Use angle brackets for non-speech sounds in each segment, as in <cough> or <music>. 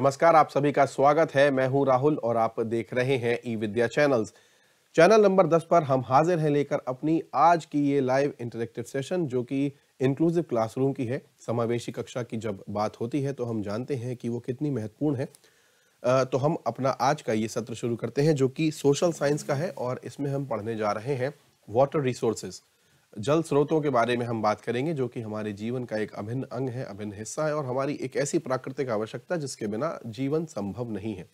नमस्कार आप सभी का स्वागत है मैं हूं राहुल और आप देख रहे हैं e Vidya channels channel number 10 पर हम हाजिर हैं लेकर अपनी आज की ये लाइव इंटरेक्टिव सेशन जो कि इंक्लूसिव क्लासरूम की है समावेशी कक्षा की जब बात होती है तो हम जानते हैं कि वो कितनी महत्वपूर्ण है तो हम अपना आज का ये सत्र शुरू करते हैं जो कि सोशल साइंस का है और इसमें हम पढ़ने जा रहे हैं वाटर रिसोर्सेज जल स्रोतों के बारे में हम बात करेंगे जो कि हमारे जीवन का एक अभिन्न अंग है अभिन्न हिस्सा है और हमारी एक ऐसी प्राकृतिक आवश्यकता जिसके बिना जीवन संभव नहीं है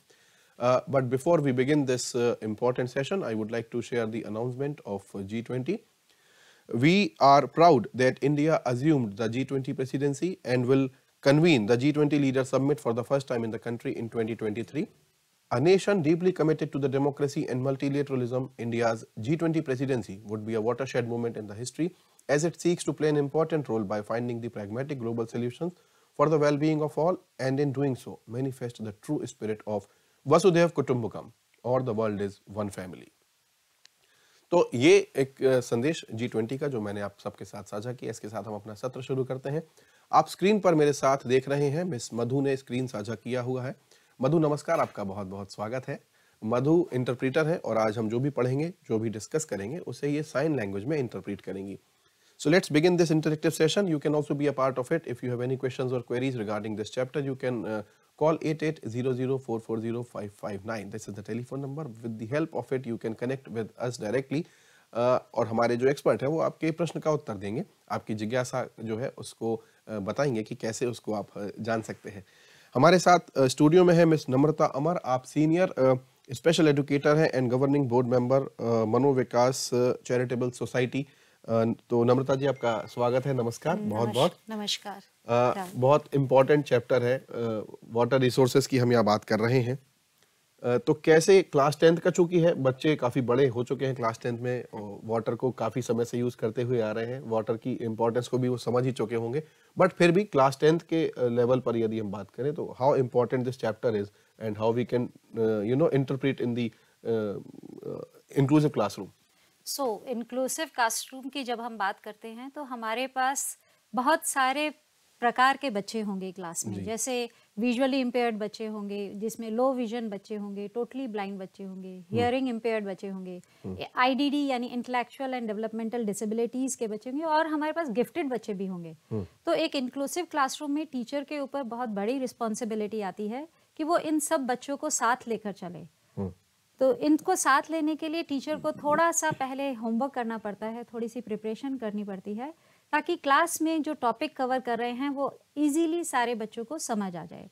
but before we begin this important session I would like to share the announcement of G twenty We are proud that India assumed the G20 presidency and will convene the G20 leader summit for the first time in the country in three A nation deeply committed to the democracy and multilateralism, India's G20 presidency would be a watershed moment in the history as it seeks to play an important role by finding the pragmatic global solutions for the well-being of all and in doing so manifest the true spirit of Vasudev Kutumbakam or the world is one family. तो ये एक संदेश G20 का जो मैंने आप सबके साथ साझा किया इसके साथ हम अपना सत्र शुरू करते हैं आप स्क्रीन पर मेरे साथ देख रहे हैं मिस मधु ने स्क्रीन साझा किया हुआ है मधु नमस्कार आपका बहुत बहुत स्वागत है मधु इंटरप्रेटर है और आज हम जो भी पढ़ेंगे जो भी डिस्कस करेंगे उसे ये साइन लैंग्वेज में इंटरप्रेट करेंगी so let's begin this interactive session you can also be a part of it if you have any question or queries regarding this chapter you can call at eight zero zero four four zero five five nine this is the telephone number with the help of it you can connect with us directly और हमारे जो expert है वो आपके प्रश्न का उत्तर देंगे आपकी जिज्ञासा जो है उसको बताएंगे कि कैसे उसको आप जान सकते हैं हमारे साथ स्टूडियो में है मिस नम्रता अमर आप सीनियर स्पेशल एडुकेटर हैं and governing board member Manovikas charitable society तो नम्रता जी आपका स्वागत है नमस्कार बहुत बहुत नमस्कार आ, बहुत इम्पोर्टेंट चैप्टर है वाटर रिसोर्सेज की हम यहाँ बात कर रहे हैं तो कैसे क्लास टेंथ का चूंकि है बच्चे काफ़ी बड़े हो चुके हैं क्लास टेंथ में वाटर को काफ़ी समय से यूज़ करते हुए आ रहे हैं वाटर की इम्पोर्टेंस को भी वो समझ ही चुके होंगे बट फिर भी क्लास टेंथ के लेवल पर यदि हम बात करें तो how important this chapter is and how we can you know interpret in the inclusive classroom so inclusive classroom की जब हम बात करते हैं तो हमारे पास बहुत सारे प्रकार के बच्चे होंगे क्लास में जैसे विजुअली इम्पेयर्ड बच्चे होंगे जिसमें लो विजन बच्चे होंगे टोटली ब्लाइंड बच्चे होंगे हियरिंग hmm. इम्पेयर्ड बच्चे होंगे आईडीडी hmm. यानी इंटेलेक्चुअल एंड डेवलपमेंटल डिसेबिलिटीज के बच्चे होंगे और हमारे पास गिफ्टेड बच्चे भी होंगे hmm. तो एक इंक्लूसिव क्लासरूम में टीचर के ऊपर बहुत बड़ी रिस्पॉन्सिबिलिटी आती है कि वो इन सब बच्चों को साथ लेकर चले तो इनको साथ लेने के लिए टीचर को थोड़ा सा पहले होमवर्क करना पड़ता है थोड़ी सी प्रिपरेशन करनी पड़ती है ताकि क्लास में जो टॉपिक कवर कर रहे हैं वो इजीली सारे बच्चों को समझ आ जाए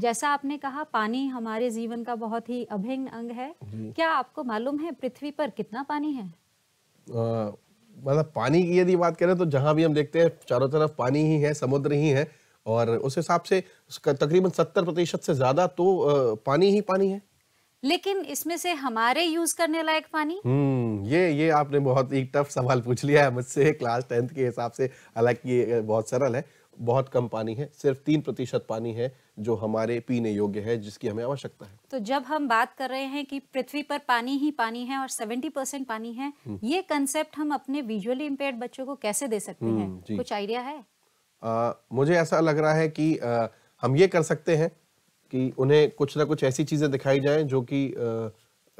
जैसा आपने कहा पानी हमारे जीवन का बहुत ही अभिन्न अंग है हम्म। क्या आपको मालूम है पृथ्वी पर कितना पानी है मतलब पानी की यदि बात करें तो जहाँ भी हम देखते हैं चारों तरफ पानी ही है समुद्र ही है और उस हिसाब से तकरीबन सत्तर प्रतिशत से ज़्यादा तो पानी ही पानी है लेकिन इसमें से हमारे यूज करने लायक पानी हम्म ये ये आपने बहुत ही टफ सवाल पूछ लिया है मुझसे क्लास टेंथ के हिसाब से हालांकि ये बहुत सरल है बहुत कम पानी है सिर्फ तीन प्रतिशत पानी है जो हमारे पीने योग्य है जिसकी हमें आवश्यकता है तो जब हम बात कर रहे हैं कि पृथ्वी पर पानी ही पानी है और 70 परसेंट पानी है हम्म। ये कंसेप्ट हम अपने विजुअली इम्पेयर बच्चों को कैसे दे सकते हैं हम्म, कुछ आइडिया है आ, मुझे ऐसा लग रहा है कि आ, हम ये कर सकते हैं कि उन्हें कुछ ना कुछ ऐसी चीजें दिखाई जाएं जो कि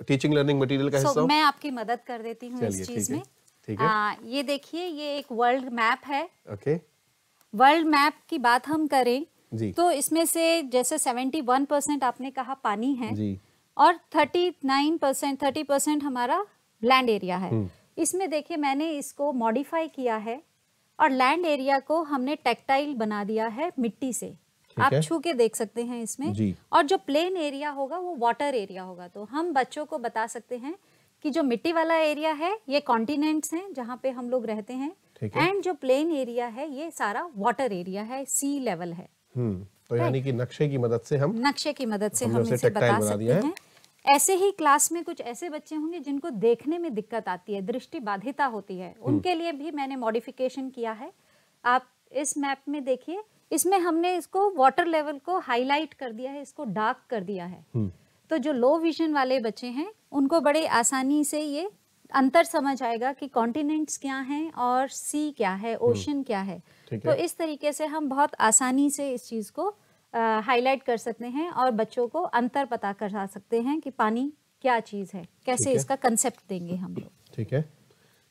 टीचिंग लर्निंग मटेरियल का so, हिस्सा मैं आपकी मदद कर देती हूँ इस चीज में ठीक है आ, ये देखिए ये एक वर्ल्ड मैप है ओके वर्ल्ड मैप की बात हम करें जी तो इसमें से जैसे 71 परसेंट आपने कहा पानी है जी और 39 परसेंट थर्टी परसेंट हमारा लैंड एरिया है हम्म। इसमें देखिए मैंने इसको मॉडिफाई किया है और लैंड एरिया को हमने टेक्टाइल बना दिया है मिट्टी से आप छू के देख सकते हैं इसमें और जो प्लेन एरिया होगा वो वाटर एरिया होगा तो हम बच्चों को बता सकते हैं कि जो मिट्टी वाला एरिया है ये कॉन्टिनेंट्स हैं जहाँ पे हम लोग रहते हैं एंड जो प्लेन एरिया है ये सारा वाटर एरिया है सी लेवल है हम्म, तो यानी कि नक्शे की मदद से हम नक्शे की मदद से हम इसे बता सकते हैं ऐसे ही क्लास में कुछ ऐसे बच्चे होंगे जिनको देखने में दिक्कत आती है दृष्टि बाधिता होती है हम्म। उनके लिए भी मैंने मॉडिफिकेशन किया है आप इस मैप में देखिए इसमें हमने इसको वाटर लेवल को हाईलाइट कर दिया है इसको डार्क कर दिया है हम्म। तो जो लो विजन वाले बच्चे हैं उनको बड़े आसानी से ये अंतर समझ आएगा कि कॉन्टिनेंट्स क्या हैं और सी क्या है ओशन हम्म। क्या है तो है। इस तरीके से हम बहुत आसानी से इस चीज़ को हाईलाइट कर सकते हैं और बच्चों को अंतर पता करा सकते हैं कि पानी क्या चीज़ है कैसे इसका कंसेप्ट देंगे हम लोग ठीक है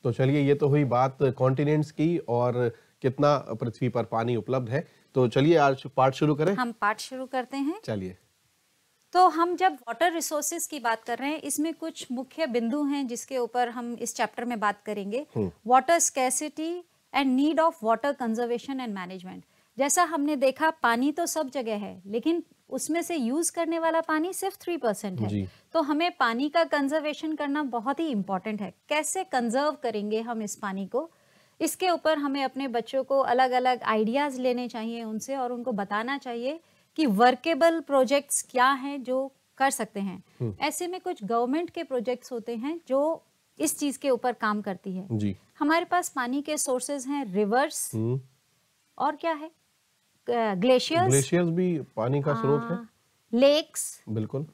तो चलिए ये तो हुई बात कॉन्टिनेंट्स की और कितना पृथ्वी पर पानी उपलब्ध है तो चलिए आज पाठ शुरू करें हम पाठ शुरू करते हैं चलिए तो हम जब वाटर रिसोर्सेज की बात कर रहे हैं इसमें कुछ मुख्य बिंदु हैं जिसके ऊपर हम इस चैप्टर में बात करेंगे water scarcity and need of water conservation and management जैसा हमने देखा पानी तो सब जगह है लेकिन उसमें से यूज करने वाला पानी सिर्फ थ्री परसेंट है तो हमें पानी का कंजर्वेशन करना बहुत ही इम्पोर्टेंट है कैसे कंजर्व करेंगे हम इस पानी को इसके ऊपर हमें अपने बच्चों को अलग अलग आइडियाज़ लेने चाहिए उनसे और उनको बताना चाहिए कि वर्केबल प्रोजेक्ट्स क्या हैं जो कर सकते हैं हम्म। ऐसे में कुछ गवर्नमेंट के प्रोजेक्ट्स होते हैं जो इस चीज़ के ऊपर काम करती है जी। हमारे पास पानी के सोर्सेज हैं रिवर्स हम्म। और क्या है ग्लेशियर्स ग्लेशियर्स भी पानी का स्रोत है लेक्स हाँ। बिल्कुल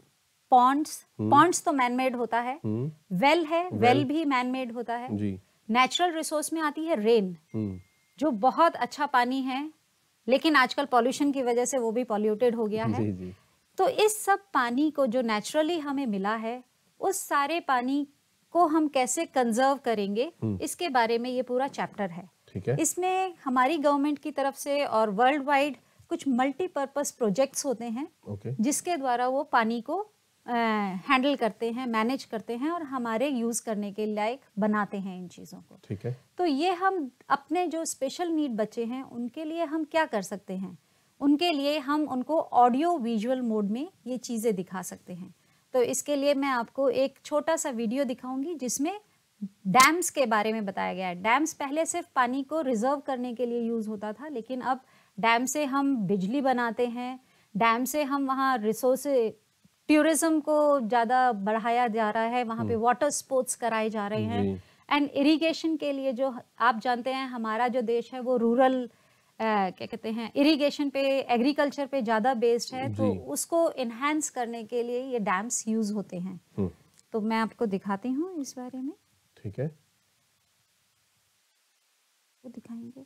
पॉन्ड्स हम्म। पॉन्ड्स तो मैनमेड होता है वेल है वेल, वेल भी मैनमेड होता है जी नेचुरल रिसोर्स में आती है रेन hmm. जो बहुत अच्छा पानी है लेकिन आजकल पॉल्यूशन की वजह से वो भी पॉल्यूटेड हो गया <laughs> है जी जी। तो इस सब पानी को जो नेचुरली हमें मिला है उस सारे पानी को हम कैसे कंजर्व करेंगे hmm. इसके बारे में ये पूरा चैप्टर है ठीक है इसमें हमारी गवर्नमेंट की तरफ से और वर्ल्ड वाइड कुछ मल्टीपर्पज प्रोजेक्ट्स होते हैं जिसके द्वारा वो पानी को हैंडल करते हैं मैनेज करते हैं और हमारे यूज़ करने के लायक बनाते हैं इन चीज़ों को ठीक है तो ये हम अपने जो स्पेशल नीड बच्चे हैं उनके लिए हम क्या कर सकते हैं उनके लिए हम उनको ऑडियो विजुअल मोड में ये चीज़ें दिखा सकते हैं तो इसके लिए मैं आपको एक छोटा सा वीडियो दिखाऊंगी जिसमें डैम्स के बारे में बताया गया है डैम्स पहले सिर्फ पानी को रिजर्व करने के लिए यूज़ होता था लेकिन अब डैम से हम बिजली बनाते हैं डैम से हम वहाँ रिसोर्स टूरिज्म को ज़्यादा बढ़ाया जा रहा है वहाँ पे वाटर हम्म। स्पोर्ट्स कराए जा रहे हैं एंड इरिगेशन के लिए जो आप जानते हैं हमारा जो देश है वो रूरल क्या कहते हैं इरिगेशन पे एग्रीकल्चर पे ज़्यादा बेस्ड है तो उसको इनहेंस करने के लिए ये डैम्स यूज होते हैं हम्म। तो मैं आपको दिखाती हूँ इस बारे में ठीक है वो दिखाएंगे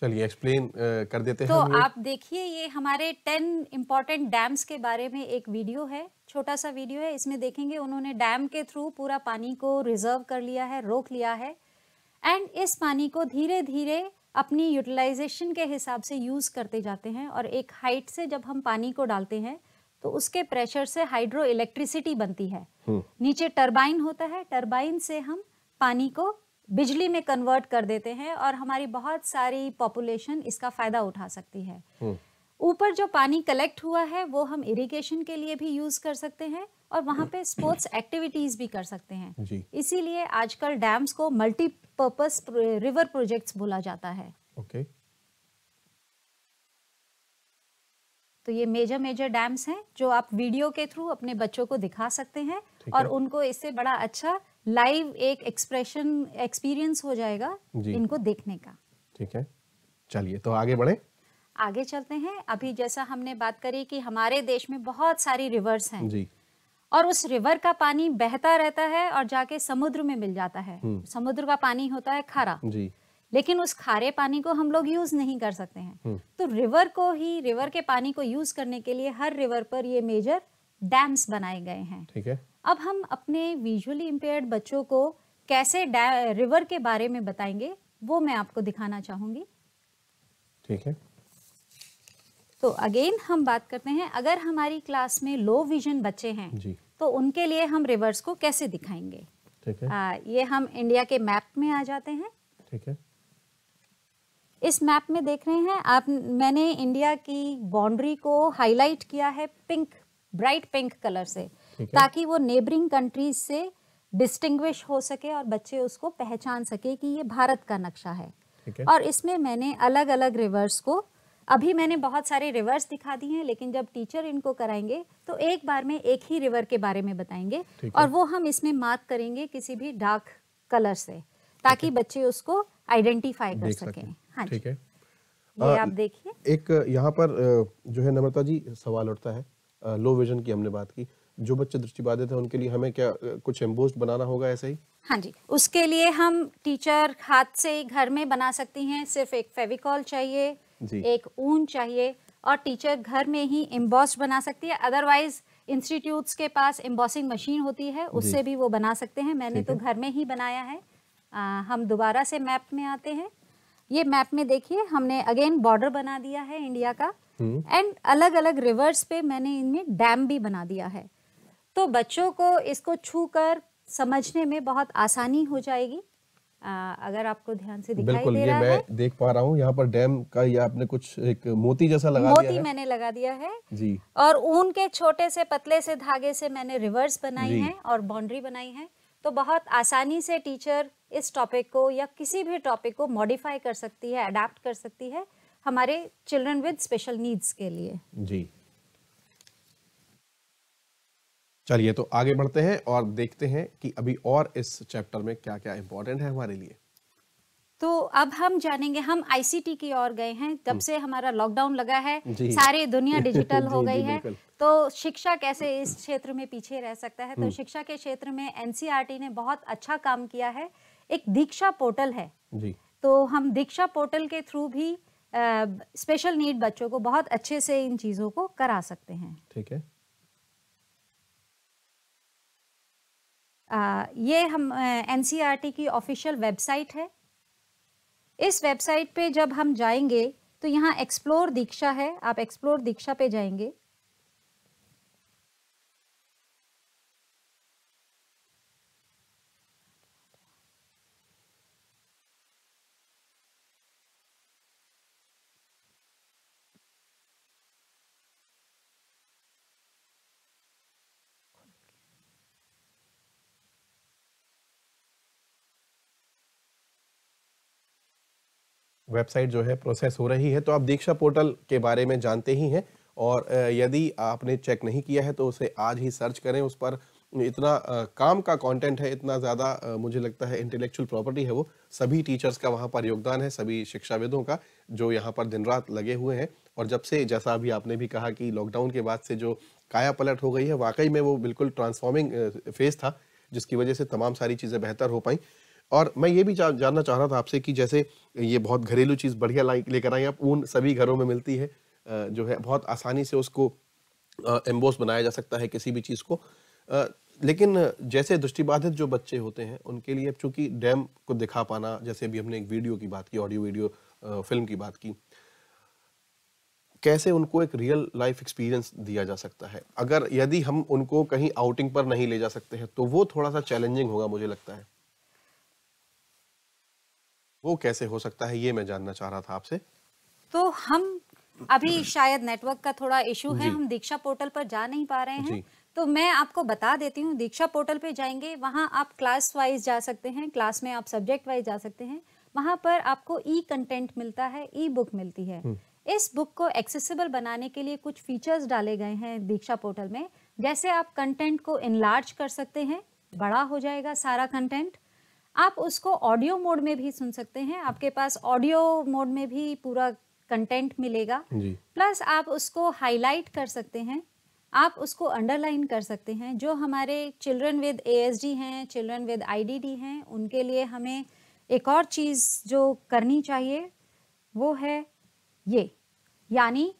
चलिए एक्सप्लेन कर देते हैं तो हम आप देखिए ये हमारे टेन इम्पोर्टेंट डैम्स के बारे में एक वीडियो है छोटा सा वीडियो है इसमें देखेंगे उन्होंने डैम के थ्रू पूरा पानी को रिजर्व कर लिया है रोक लिया है एंड इस पानी को धीरे धीरे अपनी यूटिलाइजेशन के हिसाब से यूज़ करते जाते हैं और एक हाइट से जब हम पानी को डालते हैं तो उसके प्रेशर से हाइड्रो इलेक्ट्रिसिटी बनती है हम्म। नीचे टर्बाइन होता है टर्बाइन से हम पानी को बिजली में कन्वर्ट कर देते हैं और हमारी बहुत सारी पॉपुलेशन इसका फ़ायदा उठा सकती है हम्म। ऊपर जो पानी कलेक्ट हुआ है वो हम इरिगेशन के लिए भी यूज़ कर सकते हैं और वहाँ पे स्पोर्ट्स एक्टिविटीज़ भी कर सकते हैं इसीलिए आजकल डैम्स को मल्टीपर्पज रिवर प्रोजेक्ट्स बोला जाता है ओके तो ये मेजर मेजर डैम्स हैं जो आप वीडियो के थ्रू अपने बच्चों को दिखा सकते हैं और है। उनको इससे बड़ा अच्छा लाइव एक एक्सप्रेशन एक्सपीरियंस हो जाएगा इनको देखने का ठीक है चलिए तो आगे बढ़े आगे चलते हैं अभी जैसा हमने बात करी कि हमारे देश में बहुत सारी रिवर्स हैं जी और उस रिवर का पानी बहता रहता है और जाके समुद्र में मिल जाता है हम्म। समुद्र का पानी होता है खारा जी लेकिन उस खारे पानी को हम लोग यूज नहीं कर सकते हैं हम्म। तो रिवर को ही रिवर के पानी को यूज करने के लिए हर रिवर पर ये मेजर डैम्स बनाए गए हैं ठीक है अब हम अपने विजुअली इम्पेयर्ड बच्चों को कैसे रिवर के बारे में बताएंगे वो मैं आपको दिखाना चाहूंगी ठीक है तो अगेन हम बात करते हैं अगर हमारी क्लास में लो विजन बच्चे हैं जी। तो उनके लिए हम रिवर्स को कैसे दिखाएंगे ठीक है आ, ये हम इंडिया के मैप में आ जाते हैं ठीक है इस मैप में देख रहे हैं आप मैंने इंडिया की बाउंड्री को हाईलाइट किया है पिंक ब्राइट पिंक कलर से ताकि वो नेबरिंग कंट्रीज से डिस्टिंग्विश हो सके और बच्चे उसको पहचान सके कि ये भारत का नक्शा है और इसमें मैंने अलग अलग रिवर्स को अभी मैंने बहुत सारे रिवर्स दिखा दिए हैं लेकिन जब टीचर इनको कराएंगे तो एक बार में एक ही रिवर के बारे में बताएंगे और वो हम इसमें मार्क करेंगे किसी भी डार्क कलर से ताकि बच्चे उसको आइडेंटिफाई कर सके हाँ ठीक है ये आप देखिए एक यहाँ पर जो है नम्रता जी सवाल उठता है लो विजन की हमने बात की जो बच्चे दृष्टिबाधित हैं उनके लिए हमें क्या कुछ एम्बोज बनाना होगा ऐसे ही हाँ जी उसके लिए हम टीचर हाथ से घर में बना सकती हैं सिर्फ एक फेविकॉल चाहिए एक ऊन चाहिए और टीचर घर में ही एम्बॉस बना सकती है अदरवाइज इंस्टीट्यूट्स के पास एम्बॉसिंग मशीन होती है उससे भी वो बना सकते हैं मैंने तो घर में ही बनाया है आ, हम दोबारा से मैप में आते हैं ये मैप में देखिए हमने अगेन बॉर्डर बना दिया है इंडिया का एंड अलग अलग रिवर्स पे मैंने इनमें डैम भी बना दिया है तो बच्चों को इसको छू कर समझने में बहुत आसानी हो जाएगी आ, अगर आपको ध्यान से दिखाई बिल्कुल, दे रहा मैं है देख पा रहा हूँ यहाँ पर डैम का ये आपने कुछ एक मोती जैसा लगा मोती दिया है। मैंने लगा दिया है जी और ऊन के छोटे से पतले से धागे से मैंने रिवर्स बनाई है और बाउंड्री बनाई है तो बहुत आसानी से टीचर इस टॉपिक को या किसी भी टॉपिक को मॉडिफाई कर सकती है अडेप्ट कर सकती है हमारे चिल्ड्रन विद स्पेशल नीड्स के लिए जी चलिए तो आगे बढ़ते हैं और देखते हैं कि अभी और इस चैप्टर में क्या क्या इम्पोर्टेंट है हमारे लिए तो अब हम जानेंगे हम आईसीटी की ओर गए हैं जब हम्म। से हमारा लॉकडाउन लगा है सारी दुनिया डिजिटल <laughs> हो गई है तो शिक्षा कैसे इस क्षेत्र में पीछे रह सकता है तो हम्म। शिक्षा के क्षेत्र में एनसीईआरटी e ने बहुत अच्छा काम किया है एक दीक्षा पोर्टल है जी। तो हम दीक्षा पोर्टल के थ्रू भी स्पेशल नीड बच्चों को बहुत अच्छे से इन चीज़ों को करा सकते हैं ठीक है आ, ये हम एन e की ऑफिशियल वेबसाइट है इस वेबसाइट पे जब हम जाएंगे तो यहाँ एक्सप्लोर दीक्षा है आप एक्सप्लोर दीक्षा पे जाएंगे वेबसाइट जो है प्रोसेस हो रही है तो आप दीक्षा पोर्टल के बारे में जानते ही हैं और यदि आपने चेक नहीं किया है तो उसे आज ही सर्च करें उस पर इतना काम का कंटेंट है इतना ज़्यादा मुझे लगता है इंटेलेक्चुअल प्रॉपर्टी है वो सभी टीचर्स का वहाँ पर योगदान है सभी शिक्षाविदों का जो यहाँ पर दिन रात लगे हुए हैं और जब से जैसा अभी आपने भी कहा कि लॉकडाउन के बाद से जो काया पलट हो गई है वाकई में वो बिल्कुल ट्रांसफॉर्मिंग फेज़ था जिसकी वजह से तमाम सारी चीज़ें बेहतर हो पाई और मैं ये भी जानना चाह रहा था आपसे कि जैसे ये बहुत घरेलू चीज़ बढ़िया लाइक लेकर आई आप ऊन सभी घरों में मिलती है जो है बहुत आसानी से उसको एम्बोस बनाया जा सकता है किसी भी चीज़ को लेकिन जैसे दृष्टिबाधित जो बच्चे होते हैं उनके लिए अब चूंकि डैम को दिखा पाना जैसे अभी हमने एक वीडियो की बात की ऑडियो वीडियो फिल्म की बात की कैसे उनको एक रियल लाइफ एक्सपीरियंस दिया जा सकता है अगर यदि हम उनको कहीं आउटिंग पर नहीं ले जा सकते हैं तो वो थोड़ा सा चैलेंजिंग होगा मुझे लगता है वो कैसे हो सकता है ये मैं जानना चाह रहा था आपसे तो हम अभी शायद नेटवर्क का थोड़ा इशू है हम दीक्षा पोर्टल पर जा नहीं पा रहे हैं तो मैं आपको बता देती हूँ दीक्षा पोर्टल पे जाएंगे वहाँ आप क्लास वाइज जा सकते हैं क्लास में आप सब्जेक्ट वाइज जा सकते हैं वहाँ पर आपको ई कंटेंट मिलता है ई बुक मिलती है हम्म। इस बुक को एक्सेसिबल बनाने के लिए कुछ फीचर्स डाले गए हैं दीक्षा पोर्टल में जैसे आप कंटेंट को इनलार्ज कर सकते हैं बड़ा हो जाएगा सारा कंटेंट आप उसको ऑडियो मोड में भी सुन सकते हैं आपके पास ऑडियो मोड में भी पूरा कंटेंट मिलेगा प्लस आप उसको हाईलाइट कर सकते हैं आप उसको अंडरलाइन कर सकते हैं जो हमारे चिल्ड्रन विद ए हैं चिल्ड्रन विद आई हैं उनके लिए हमें एक और चीज़ जो करनी चाहिए वो है ये यानी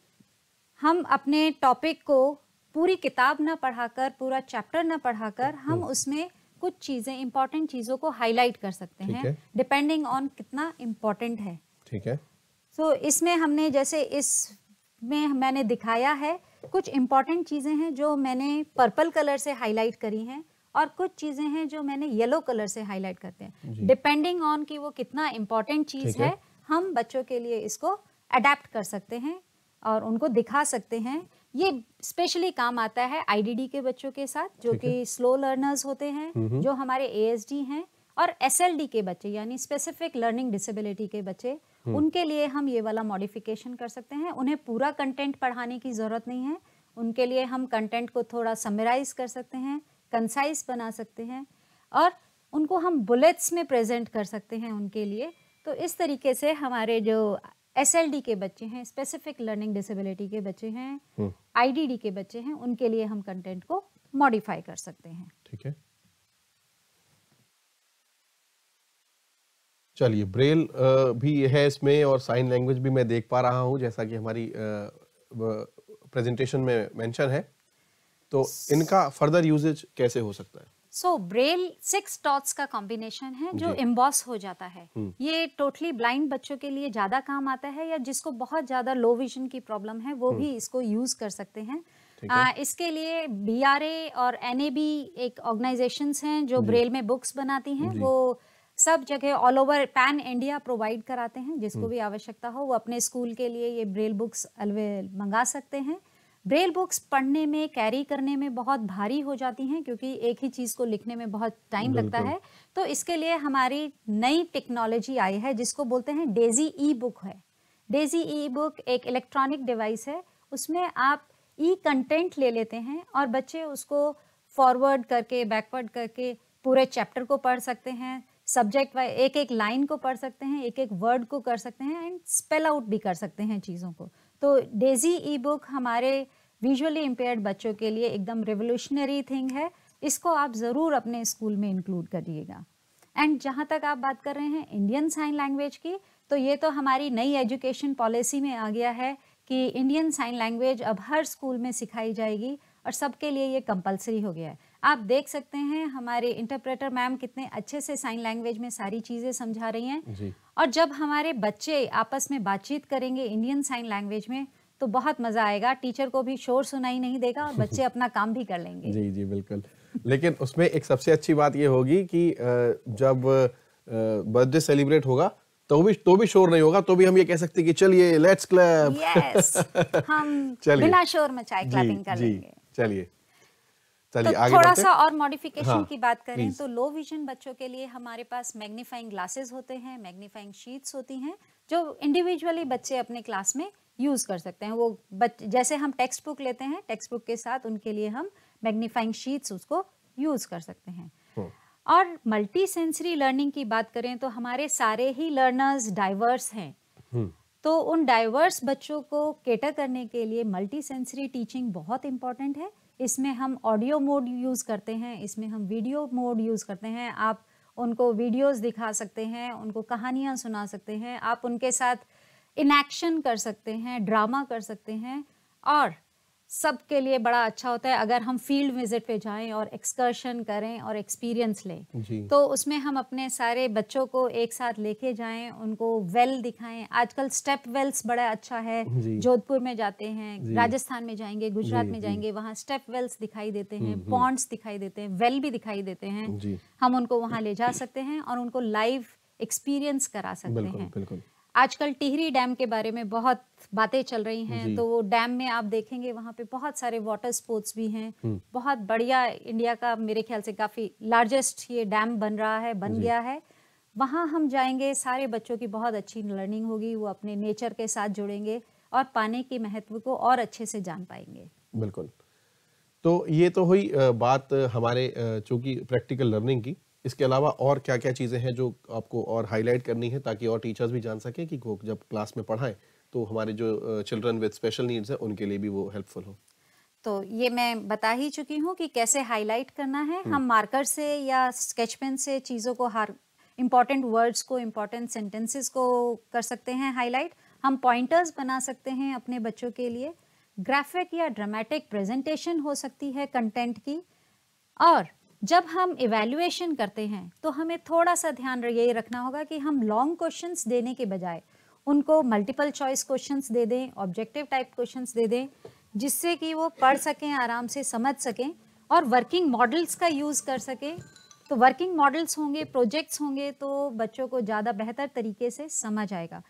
हम अपने टॉपिक को पूरी किताब ना पढ़ाकर पूरा चैप्टर ना पढ़ाकर हम हम्म। उसमें कुछ चीजें इंपॉर्टेंट चीजों को हाईलाइट कर सकते हैं डिपेंडिंग ऑन कितना इम्पोर्टेंट है ठीक है सो so, इसमें हमने जैसे इस में मैंने दिखाया है कुछ इम्पॉर्टेंट चीज़ें हैं जो मैंने पर्पल कलर से हाईलाइट करी हैं और कुछ चीज़ें हैं जो मैंने येलो कलर से हाईलाइट करते हैं डिपेंडिंग ऑन कि वो कितना इम्पोर्टेंट चीज़ है हम बच्चों के लिए इसको अडेप्ट कर सकते हैं और उनको दिखा सकते हैं ये स्पेशली काम आता है आईडीडी के बच्चों के साथ जो कि स्लो लर्नर्स होते हैं जो हमारे एएसडी हैं और एसएलडी के बच्चे यानी स्पेसिफिक लर्निंग डिसेबिलिटी के बच्चे हम्म। उनके लिए हम ये वाला मॉडिफिकेशन कर सकते हैं उन्हें पूरा कंटेंट पढ़ाने की ज़रूरत नहीं है उनके लिए हम कंटेंट को थोड़ा समराइज कर सकते हैं कंसाइज बना सकते हैं और उनको हम बुलेट्स में प्रेजेंट कर सकते हैं उनके लिए तो इस तरीके से हमारे जो डी के बच्चे हैं स्पेसिफिक लर्निंग डिसेबिलिटी के बच्चे हैं डी हम्म। के बच्चे हैं उनके लिए हम कंटेंट को मॉडिफाई कर सकते हैं ठीक है चलिए ब्रेल भी है इसमें और साइन लैंग्वेज भी मैं देख पा रहा हूँ जैसा कि हमारी प्रेजेंटेशन में मेंशन है तो इनका फर्दर यूजेज कैसे हो सकता है सो ब्रेल सिक्स डॉट्स का कॉम्बिनेशन है जो एम्बॉस हो जाता है हम्म। ये टोटली ब्लाइंड बच्चों के लिए ज़्यादा काम आता है या जिसको बहुत ज़्यादा लो विजन की प्रॉब्लम है वो भी हम्म। इसको यूज़ कर सकते हैं आ, इसके लिए बी आर ए और एन ए बी एक ऑर्गेनाइजेशन हैं जो ब्रेल में बुक्स बनाती हैं वो सब जगह all over pan India provide कराते हैं जिसको हम्म। भी आवश्यकता हो वो अपने स्कूल के लिए ये ब्रेल बुक्स अलवे मंगा सकते हैं ब्रेल बुक्स पढ़ने में कैरी करने में बहुत भारी हो जाती हैं क्योंकि एक ही चीज़ को लिखने में बहुत टाइम लगता है तो इसके लिए हमारी नई टेक्नोलॉजी आई है जिसको बोलते हैं डेजी ई बुक है डेजी ई बुक एक इलेक्ट्रॉनिक डिवाइस है उसमें आप ई कंटेंट ले लेते हैं और बच्चे उसको फॉरवर्ड करके बैकवर्ड करके पूरे चैप्टर को पढ़ सकते हैं सब्जेक्ट वाइज एक एक लाइन को पढ़ सकते हैं एक एक वर्ड को कर सकते हैं एंड स्पेल आउट भी कर सकते हैं चीज़ों को तो डेजी ई बुक हमारे विजुअली इम्पेयर्ड बच्चों के लिए एकदम रिवोल्यूशनरी थिंग है इसको आप ज़रूर अपने स्कूल में इंक्लूड करिएगा एंड जहाँ तक आप बात कर रहे हैं इंडियन साइन लैंग्वेज की तो ये तो हमारी नई एजुकेशन पॉलिसी में आ गया है कि इंडियन साइन लैंग्वेज अब हर स्कूल में सिखाई जाएगी और सबके लिए ये कंपलसरी हो गया है आप देख सकते हैं हमारे इंटरप्रेटर मैम कितने अच्छे से साइन लैंग्वेज में सारी चीज़ें समझा रही हैं और जब हमारे बच्चे आपस में बातचीत करेंगे इंडियन साइन लैंग्वेज में तो बहुत मजा आएगा टीचर को भी शोर सुनाई नहीं देगा और बच्चे <laughs> अपना काम भी कर लेंगे जी जी बिल्कुल लेकिन उसमें एक सबसे अच्छी बात ये होगी कि जब बर्थडे सेलिब्रेट होगा तो भी तो भी शोर नहीं होगा तो भी हम ये कह सकते हैं कि चलिए लेट्स क्लैप yes, <laughs> हम बिना शोर मचाए क्लैपिंग कर लेंगे चलिए चलिए तो आगे थोड़ा सा और मॉडिफिकेशन हाँ, की बात करें तो लो विजन बच्चों के लिए हमारे पास मैग्नीफाइंग ग्लासेस होते हैं मैग्नीफाइंग शीट्स होती हैं जो इंडिविजुअली बच्चे अपने क्लास में यूज़ कर सकते हैं वो जैसे हम टेक्स्ट बुक लेते हैं टेक्स्ट बुक के साथ उनके लिए हम मैग्नीफाइंग शीट्स उसको यूज़ कर सकते हैं और मल्टी सेंसरी लर्निंग की बात करें तो हमारे सारे ही लर्नर्स डाइवर्स हैं हम्म। तो उन डाइवर्स बच्चों को केटर करने के लिए मल्टी सेंसरी टीचिंग बहुत इंपॉर्टेंट है इसमें हम ऑडियो मोड यूज़ करते हैं इसमें हम वीडियो मोड यूज़ करते हैं आप उनको वीडियोस दिखा सकते हैं उनको कहानियाँ सुना सकते हैं आप उनके साथ इनएक्शन कर सकते हैं ड्रामा कर सकते हैं और सबके लिए बड़ा अच्छा होता है अगर हम फील्ड विजिट पे जाएं और एक्सकर्शन करें और एक्सपीरियंस लें तो उसमें हम अपने सारे बच्चों को एक साथ लेके जाएं उनको वेल दिखाएं आजकल स्टेप वेल्स बड़ा अच्छा है जोधपुर में जाते हैं राजस्थान में जाएंगे गुजरात में जाएंगे वहाँ स्टेप वेल्स दिखाई देते हैं पॉन्ड्स हम्म, हम्म। दिखाई देते हैं वेल भी दिखाई देते हैं हम उनको वहाँ ले जा सकते हैं और उनको लाइव एक्सपीरियंस करा सकते हैं आजकल टिहरी डैम के बारे में बहुत बातें चल रही हैं तो डैम में आप देखेंगे वहाँ पे बहुत सारे वाटर स्पोर्ट्स भी हैं हम्म। बहुत बढ़िया इंडिया का मेरे ख्याल से काफ़ी लार्जेस्ट ये डैम बन रहा है बन गया है वहाँ हम जाएंगे सारे बच्चों की बहुत अच्छी लर्निंग होगी वो अपने नेचर के साथ जुड़ेंगे और पानी के महत्व को और अच्छे से जान पाएंगे बिल्कुल तो ये तो हुई बात हमारे चूंकि प्रैक्टिकल लर्निंग की इसके अलावा और क्या क्या चीज़ें हैं जो आपको और हाईलाइट करनी है ताकि और टीचर्स भी जान सकें कि जब क्लास में पढ़ाएं तो हमारे जो चिल्ड्रन विद स्पेशल नीड्स हैं उनके लिए भी वो हेल्पफुल हो तो ये मैं बता ही चुकी हूँ कि कैसे हाईलाइट करना है हम्म। हम मार्कर से या स्केच पेन से चीज़ों को हार इम्पॉर्टेंट वर्ड्स को इम्पॉर्टेंट सेंटेंसेस को कर सकते हैं हाईलाइट हम पॉइंटर्स बना सकते हैं अपने बच्चों के लिए ग्राफिक या ड्रामेटिक प्रेजेंटेशन हो सकती है कंटेंट की और जब हम इवेल्युएशन करते हैं तो हमें थोड़ा सा ध्यान ये रखना होगा कि हम लॉन्ग क्वेश्चंस देने के बजाय उनको मल्टीपल चॉइस क्वेश्चंस दे दें ऑब्जेक्टिव टाइप क्वेश्चंस दे दें जिससे कि वो पढ़ सकें आराम से समझ सकें और वर्किंग मॉडल्स का यूज़ कर सकें तो वर्किंग मॉडल्स होंगे प्रोजेक्ट्स होंगे तो बच्चों को ज़्यादा बेहतर तरीके से समझ आएगा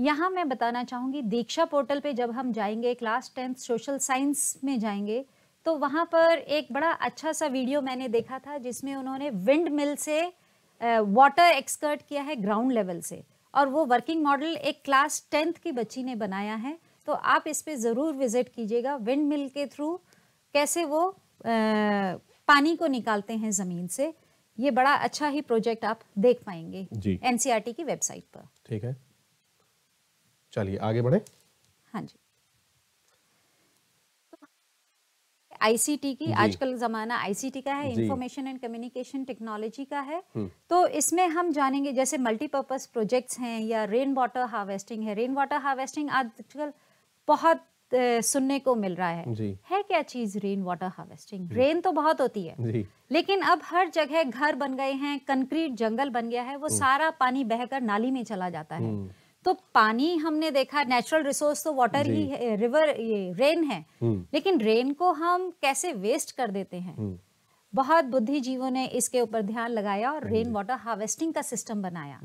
यहाँ मैं बताना चाहूँगी दीक्षा पोर्टल पे जब हम जाएंगे क्लास टेंथ सोशल साइंस में जाएंगे तो वहाँ पर एक बड़ा अच्छा सा वीडियो मैंने देखा था जिसमें उन्होंने विंड मिल से वाटर एक्सकर्ट किया है ग्राउंड लेवल से और वो वर्किंग मॉडल एक क्लास टेंथ की बच्ची ने बनाया है तो आप इस पर ज़रूर विज़िट कीजिएगा विंड मिल के थ्रू कैसे वो आ, पानी को निकालते हैं ज़मीन से ये बड़ा अच्छा ही प्रोजेक्ट आप देख पाएंगे एनसीआरटी e की वेबसाइट पर ठीक है चलिए आगे बढ़े हाँ जी आईसीटी की आजकल जमाना आईसीटी का है इंफॉर्मेशन एंड कम्युनिकेशन टेक्नोलॉजी का है हम्म। तो इसमें हम जानेंगे जैसे मल्टीपर्पज प्रोजेक्ट्स हैं या रेन वाटर हार्वेस्टिंग है रेन वाटर हार्वेस्टिंग आजकल बहुत सुनने को मिल रहा है है क्या चीज रेन वाटर हार्वेस्टिंग रेन तो बहुत होती है जी. लेकिन अब हर जगह घर बन गए हैं कंक्रीट जंगल बन गया है वो हम्म। सारा पानी बहकर नाली में चला जाता है हम्म। तो पानी हमने देखा नेचुरल रिसोर्स तो वाटर ही है रिवर ये रेन है हम्म। लेकिन रेन को हम कैसे वेस्ट कर देते हैं हम्म। बहुत बुद्धिजीवों ने इसके ऊपर ध्यान लगाया और रेन वाटर हार्वेस्टिंग का सिस्टम बनाया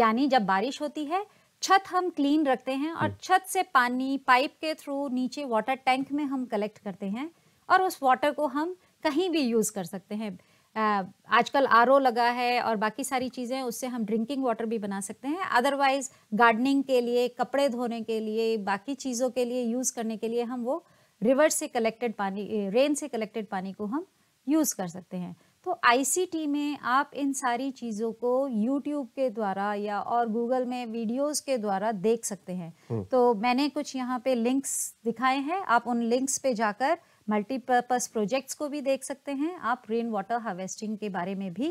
यानी जब बारिश होती है छत हम क्लीन रखते हैं और हम्म। छत से पानी पाइप के थ्रू नीचे वाटर टैंक में हम कलेक्ट करते हैं और उस वाटर को हम कहीं भी यूज कर सकते हैं आजकल आर लगा है और बाकी सारी चीज़ें उससे हम ड्रिंकिंग वाटर भी बना सकते हैं अदरवाइज़ गार्डनिंग के लिए कपड़े धोने के लिए बाकी चीज़ों के लिए यूज़ करने के लिए हम वो रिवर से कलेक्टेड पानी रेन से कलेक्टेड पानी को हम यूज़ कर सकते हैं तो आईसीटी में आप इन सारी चीज़ों को यूट्यूब के द्वारा या और गूगल में वीडियोस के द्वारा देख सकते हैं हम्म। तो मैंने कुछ यहाँ पे लिंक्स दिखाए हैं आप उन लिंक्स पे जाकर मल्टीपर्पज़ प्रोजेक्ट्स को भी देख सकते हैं आप रेन वाटर हार्वेस्टिंग के बारे में भी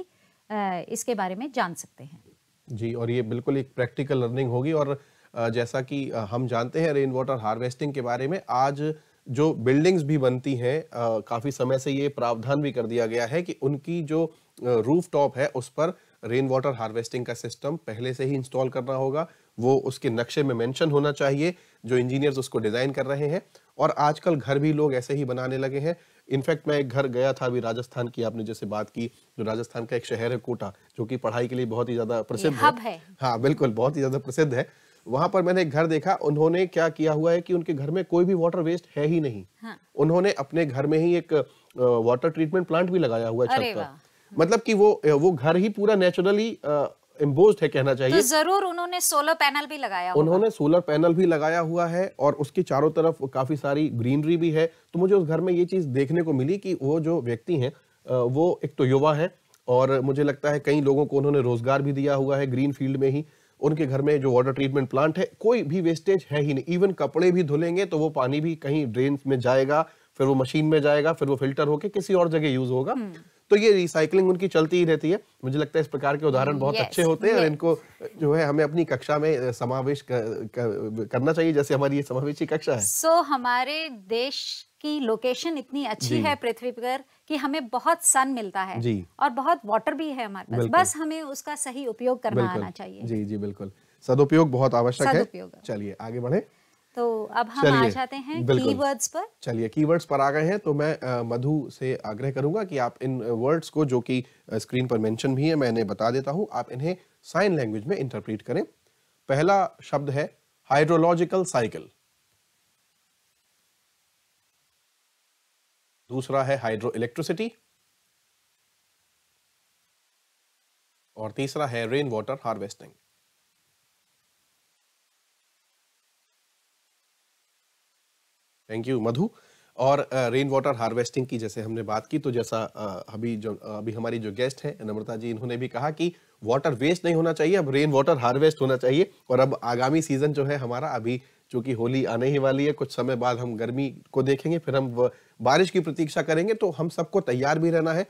इसके बारे में जान सकते हैं जी और ये बिल्कुल एक प्रैक्टिकल लर्निंग होगी और जैसा कि हम जानते हैं रेन वाटर हार्वेस्टिंग के बारे में आज जो बिल्डिंग्स भी बनती हैं काफ़ी समय से ये प्रावधान भी कर दिया गया है कि उनकी जो रूफ टॉप है उस पर रेन वाटर हार्वेस्टिंग का सिस्टम पहले से ही इंस्टॉल करना होगा वो उसके नक्शे में मेंशन होना चाहिए जो इंजीनियर्स उसको डिज़ाइन कर रहे हैं और आजकल घर भी लोग ऐसे ही बनाने लगे हैं इनफैक्ट मैं एक घर गया था अभी राजस्थान की आपने जैसे बात की जो राजस्थान का एक शहर है कोटा जो कि पढ़ाई के लिए बहुत ही ज़्यादा प्रसिद्ध है।, है हाँ बिल्कुल बहुत ही ज़्यादा प्रसिद्ध है वहां पर मैंने एक घर देखा उन्होंने क्या किया हुआ है कि उनके घर में कोई भी वाटर वेस्ट है ही नहीं हाँ। उन्होंने अपने घर में ही एक वाटर ट्रीटमेंट प्लांट भी लगाया हुआ है छत का मतलब कि वो वो घर ही पूरा नेचुरली इम्बोज है कहना तो चाहिए तो जरूर उन्होंने सोलर पैनल भी लगाया उन्होंने सोलर पैनल भी लगाया हुआ है और उसकी चारों तरफ काफी सारी ग्रीनरी भी है तो मुझे उस घर में ये चीज देखने को मिली कि वो जो व्यक्ति हैं वो एक तो युवा है और मुझे लगता है कई लोगों को उन्होंने रोजगार भी दिया हुआ है ग्रीन फील्ड में ही उनके घर में जो वाटर ट्रीटमेंट प्लांट है कोई भी वेस्टेज है ही नहीं इवन कपड़े भी धुलेंगे तो वो पानी भी कहीं ड्रेन में जाएगा फिर वो मशीन में जाएगा फिर वो फिल्टर होके किसी और जगह यूज होगा हम्म। तो ये रिसाइकलिंग उनकी चलती ही रहती है मुझे लगता है इस प्रकार के उदाहरण बहुत yes, अच्छे होते हैं yes. और इनको जो है हमें अपनी कक्षा में समावेश करना चाहिए जैसे हमारी ये समावेशी कक्षा है सो so, हमारे देश की लोकेशन इतनी अच्छी है पृथ्वी पर कि हमें बहुत सन मिलता है जी और बहुत वाटर भी है हमारे पास बस हमें उसका सही उपयोग करना आना चाहिए जी जी बिल्कुल सदुपयोग बहुत आवश्यक है चलिए आगे बढ़े तो अब हम आ जाते हैं कीवर्ड्स पर चलिए कीवर्ड्स पर आ गए हैं तो मैं मधु से आग्रह करूंगा कि आप इन वर्ड्स को जो कि स्क्रीन पर मेंशन भी है मैंने बता देता हूं आप इन्हें साइन लैंग्वेज में इंटरप्रेट करें पहला शब्द है हाइड्रोलॉजिकल साइकिल दूसरा है हाइड्रो इलेक्ट्रिसिटी और तीसरा है rain water harvesting thank you Madhu और रेन वाटर हार्वेस्टिंग की जैसे हमने बात की तो जैसा अभी जो अभी हमारी जो गेस्ट हैं नम्रता जी इन्होंने भी कहा कि वाटर वेस्ट नहीं होना चाहिए अब रेन वाटर हार्वेस्ट होना चाहिए और अब आगामी सीजन जो है हमारा अभी चूंकि होली आने ही वाली है कुछ समय बाद हम गर्मी को देखेंगे फिर हम बारिश की प्रतीक्षा करेंगे तो हम सबको तैयार भी रहना है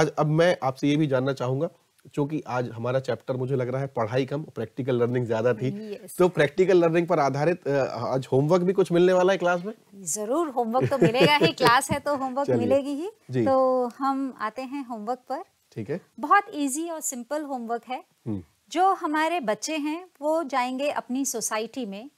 आज अब मैं आपसे ये भी जानना चाहूंगा चूंकि आज हमारा चैप्टर मुझे लग रहा है पढ़ाई कम प्रैक्टिकल लर्निंग ज्यादा थी yes. तो प्रैक्टिकल लर्निंग पर आधारित आज होमवर्क भी कुछ मिलने वाला है क्लास में जरूर होमवर्क तो मिलेगा ही क्लास है तो होमवर्क मिलेगी ही तो हम आते हैं होमवर्क पर ठीक है बहुत इजी और सिंपल होमवर्क है हम्म। जो हमारे बच्चे हैं वो जाएंगे अपनी सोसाइटी में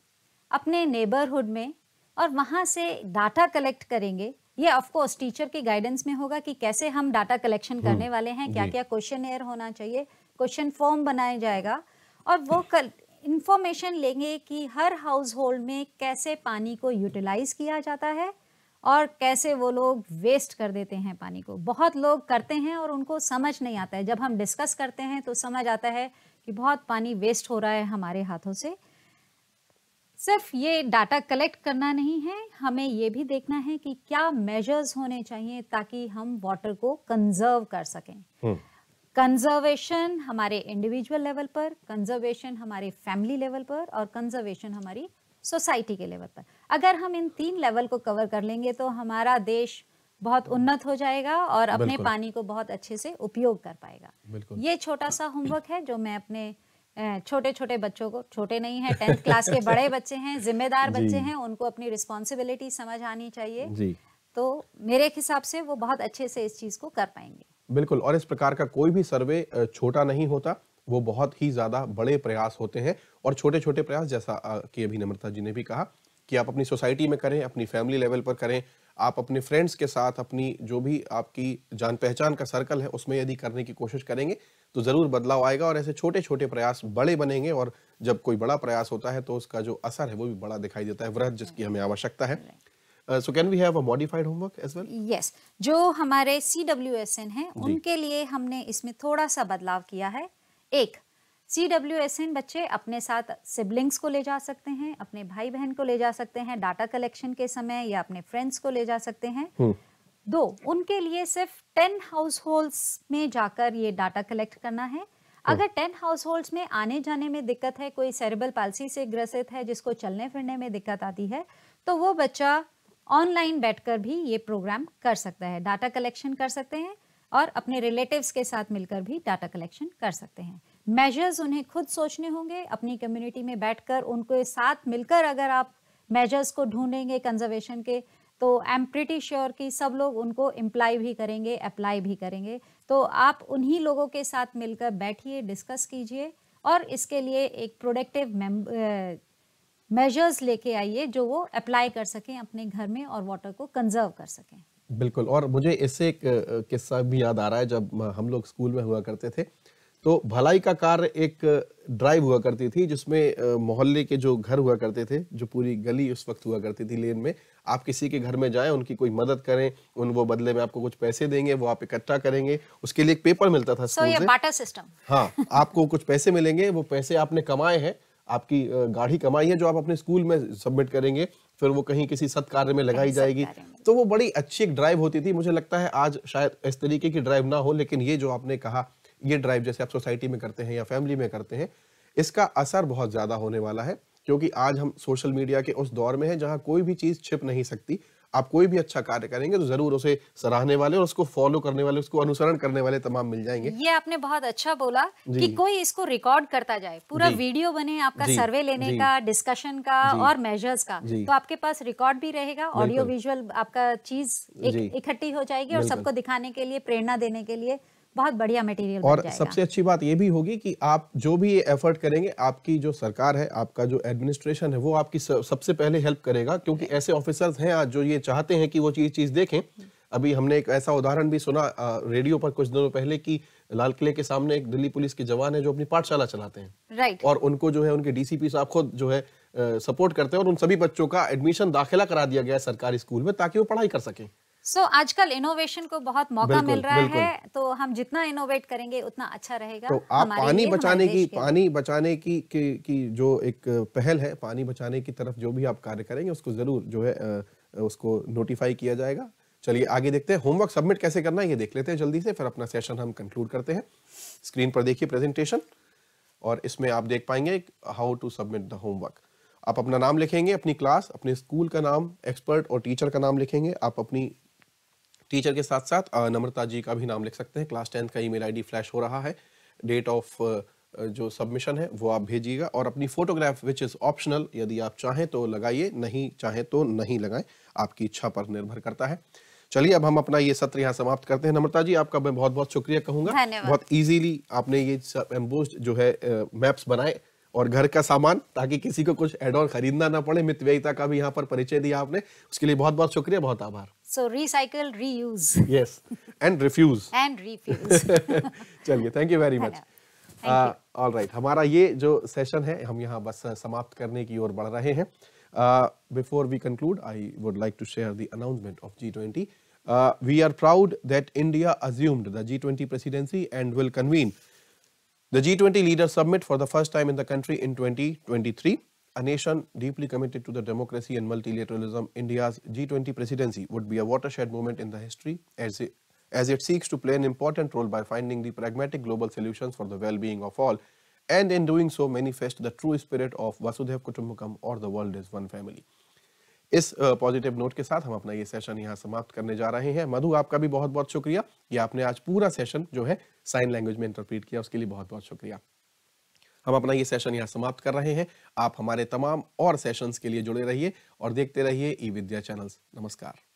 अपने नेबरहुड में और वहाँ से डाटा कलेक्ट करेंगे ये ऑफ कोर्स टीचर की गाइडेंस में होगा कि कैसे हम डाटा कलेक्शन हम्म, करने वाले हैं क्या क्या क्वेश्चन एयर होना चाहिए क्वेश्चन फॉर्म बनाया जाएगा और वो कल इंफॉर्मेशन लेंगे कि हर हाउस होल्ड में कैसे पानी को यूटिलाइज किया जाता है और कैसे वो लोग वेस्ट कर देते हैं पानी को बहुत लोग करते हैं और उनको समझ नहीं आता है जब हम डिस्कस करते हैं तो समझ आता है कि बहुत पानी वेस्ट हो रहा है हमारे हाथों से सिर्फ ये डाटा कलेक्ट करना नहीं है हमें ये भी देखना है कि क्या मेजर्स होने चाहिए ताकि हम वाटर को कंजर्व कर सकें कंजर्वेशन हम्म। हमारे इंडिविजुअल लेवल पर कंजर्वेशन हमारे फैमिली लेवल पर और कंजर्वेशन हमारी सोसाइटी के लेवल पर अगर हम इन तीन लेवल को कवर कर लेंगे तो हमारा देश बहुत उन्नत हो जाएगा और अपने पानी को बहुत अच्छे से उपयोग कर पाएगा ये छोटा सा होमवर्क है जो मैं अपने छोटे छोटे बच्चों को छोटे नहीं है टेंथ क्लास के बड़े बच्चे हैं जिम्मेदार बच्चे हैं उनको अपनी रिस्पॉन्सिबिलिटी समझ आनी चाहिए जी तो मेरे हिसाब से वो बहुत अच्छे से इस चीज़ को कर पाएंगे बिल्कुल और इस प्रकार का कोई भी सर्वे छोटा नहीं होता वो बहुत ही ज़्यादा बड़े प्रयास होते हैं और छोटे छोटे प्रयास जैसा कि अभी नम्रता जी ने भी कहा कि आप अपनी सोसाइटी में करें अपनी फैमिली लेवल पर करें आप अपने फ्रेंड्स के साथ अपनी जो भी आपकी जान पहचान का सर्कल है उसमें यदि करने की कोशिश करेंगे तो ज़रूर बदलाव आएगा और ऐसे छोटे छोटे प्रयास बड़े बनेंगे और जब कोई बड़ा प्रयास होता है तो उसका जो असर है वो भी बड़ा दिखाई देता है वृहद हाँ। जिसकी हमें आवश्यकता है so can we have a modified homework as well yes जो हमारे सी डब्ल्यू एस एन है उनके लिए हमने इसमें थोड़ा सा बदलाव किया है एक सी डब्ल्यू एस एन बच्चे अपने साथ सिबलिंग्स को ले जा सकते हैं अपने भाई बहन को ले जा सकते हैं डाटा कलेक्शन के समय या अपने फ्रेंड्स को ले जा सकते हैं हम्म। दो उनके लिए सिर्फ टेन हाउस होल्ड में जाकर ये डाटा कलेक्ट करना है अगर टेन हाउस होल्ड में आने जाने में दिक्कत है कोई सेरेबल पालसी से ग्रसित है जिसको चलने फिरने में दिक्कत आती है तो वो बच्चा ऑनलाइन बैठकर भी ये प्रोग्राम कर सकता है डाटा कलेक्शन कर सकते हैं और अपने रिलेटिव्स के साथ मिलकर भी डाटा कलेक्शन कर सकते हैं मेजर्स उन्हें खुद सोचने होंगे अपनी कम्युनिटी में बैठकर उनके साथ मिलकर अगर आप मेजर्स को ढूंढेंगे कंजर्वेशन के तो आई एम प्रिटी श्योर कि सब लोग उनको इम्प्लाई भी करेंगे अप्लाई भी करेंगे तो आप उन्हीं लोगों के साथ मिलकर बैठिए डिस्कस कीजिए और इसके लिए एक प्रोडक्टिव मेजर्स लेके आइए जो वो अप्लाई कर सकें अपने घर में और वाटर को कंजर्व कर सकें बिल्कुल और मुझे इससे एक किस्सा भी याद आ रहा है जब हम लोग स्कूल में हुआ करते थे तो भलाई का कार्य एक ड्राइव हुआ करती थी जिसमें मोहल्ले के जो घर हुआ करते थे जो पूरी गली उस वक्त हुआ करती थी लेन में आप किसी के घर में जाएं उनकी कोई मदद करें उन वो बदले में आपको कुछ पैसे देंगे वो आप इकट्ठा करेंगे उसके लिए एक पेपर मिलता था स्कूल so, से सिस्टम हाँ आपको कुछ पैसे मिलेंगे वो पैसे आपने कमाए हैं आपकी गाढ़ी कमाई है जो आप अपने स्कूल में सबमिट करेंगे फिर वो कहीं किसी सत्कार्य में लगाई जाएगी तो वो बड़ी अच्छी एक ड्राइव होती थी मुझे लगता है आज शायद इस तरीके की ड्राइव ना हो लेकिन ये जो आपने कहा ये ड्राइव जैसे आप सोसाइटी में करते हैं या फैमिली में करते हैं इसका असर बहुत ज़्यादा होने वाला है क्योंकि आज हम सोशल मीडिया के उस दौर में हैं जहां कोई भी चीज़ छिप नहीं सकती आप कोई भी अच्छा कार्य करेंगे तो जरूर उसे सराहने वाले और उसको फॉलो करने वाले उसको अनुसरण करने वाले तमाम मिल जाएंगे ये आपने बहुत अच्छा बोला कि कोई इसको रिकॉर्ड करता जाए पूरा वीडियो बने आपका सर्वे लेने का डिस्कशन का और मेजर्स का तो आपके पास रिकॉर्ड भी रहेगा ऑडियो विजुअल आपका चीज इकट्ठी हो जाएगी और सबको दिखाने के लिए प्रेरणा देने के लिए बहुत बढ़िया मटेरियल और सबसे अच्छी बात ये भी होगी कि आप जो भी ये एफर्ट करेंगे आपकी जो सरकार है आपका जो एडमिनिस्ट्रेशन है वो आपकी सबसे पहले हेल्प करेगा क्योंकि ऐसे ऑफिसर्स हैं जो ये चाहते हैं कि वो चीज चीज देखें hmm. अभी हमने एक ऐसा उदाहरण भी सुना आ, रेडियो पर कुछ दिनों पहले की लाल किले के सामने एक दिल्ली पुलिस के जवान है जो अपनी पाठशाला चलाते हैं राइट और उनको जो है उनके डीसीपी साहब खुद जो है सपोर्ट करते हैं और उन सभी बच्चों का एडमिशन दाखिला करा दिया गया है सरकारी स्कूल में ताकि वो पढ़ाई कर सकें सो so, आजकल इनोवेशन को बहुत मौका मिल रहा बिल्कुल. है तो हम जितना इनोवेट करेंगे उतना अच्छा रहेगा तो आप पानी बचाने की पानी बचाने की, की की जो एक पहल है पानी बचाने की तरफ जो भी आप कार्य करेंगे उसको जरूर जो है उसको नोटिफाई किया जाएगा चलिए आगे देखते हैं होमवर्क सबमिट कैसे करना है ये देख लेते हैं जल्दी से फिर अपना सेशन हम कंक्लूड करते हैं स्क्रीन पर देखिए प्रेजेंटेशन और इसमें आप देख पाएंगे how to submit the homework आप अपना नाम लिखेंगे अपनी क्लास अपने स्कूल का नाम एक्सपर्ट और टीचर का नाम लिखेंगे आप अपनी टीचर के साथ साथ नम्रता जी का भी नाम लिख सकते हैं क्लास टेंथ का ईमेल आईडी फ्लैश हो रहा है डेट ऑफ जो सबमिशन है वो आप भेजिएगा और अपनी फोटोग्राफ विच इज़ ऑप्शनल यदि आप चाहें तो लगाइए नहीं चाहें तो नहीं लगाएं आपकी इच्छा पर निर्भर करता है चलिए अब हम अपना ये सत्र यहाँ समाप्त करते हैं नम्रता जी आपका मैं बहुत बहुत शुक्रिया कहूंगा बहुत इजीली आपने ये एम्बोज जो है मैप्स बनाए और घर का सामान ताकि किसी को कुछ एड ऑन खरीदना ना पड़े मितव्ययिता का भी यहाँ पर परिचय दिया आपने उसके लिए बहुत बहुत शुक्रिया बहुत आभार So recycle, reuse. Yes, and refuse. <laughs> and refuse. <laughs> चलिए, thank you very much. Uh, all right, हमारा ये जो session है, हम यहाँ बस uh, समाप्त करने की ओर बढ़ रहे हैं. Uh, before we conclude, I would like to share the announcement of G20. we are proud that India assumed the G20 presidency and will convene the G20 leaders Summit for the first time in the country in 2023. a nation deeply committed to the democracy and multilateralism, India's G20 presidency would be a watershed moment in the history as it, as it seeks to play an important role by finding the pragmatic global solutions for the well-being of all and in doing so manifest the true spirit of Vasudhev Kutumbakam or the world is one family. इस positive note के साथ हम अपना ये session यहाँ समाप्त करने जा रहे हैं मधु आपका भी बहुत बहुत शुक्रिया कि आपने आज पूरा सेशन जो है साइन लैंग्वेज में इंटरप्रीट किया उसके लिए बहुत बहुत शुक्रिया हम अपना ये सेशन यहाँ समाप्त कर रहे हैं आप हमारे तमाम और सेशंस के लिए जुड़े रहिए और देखते रहिए ई विद्या चैनल्स नमस्कार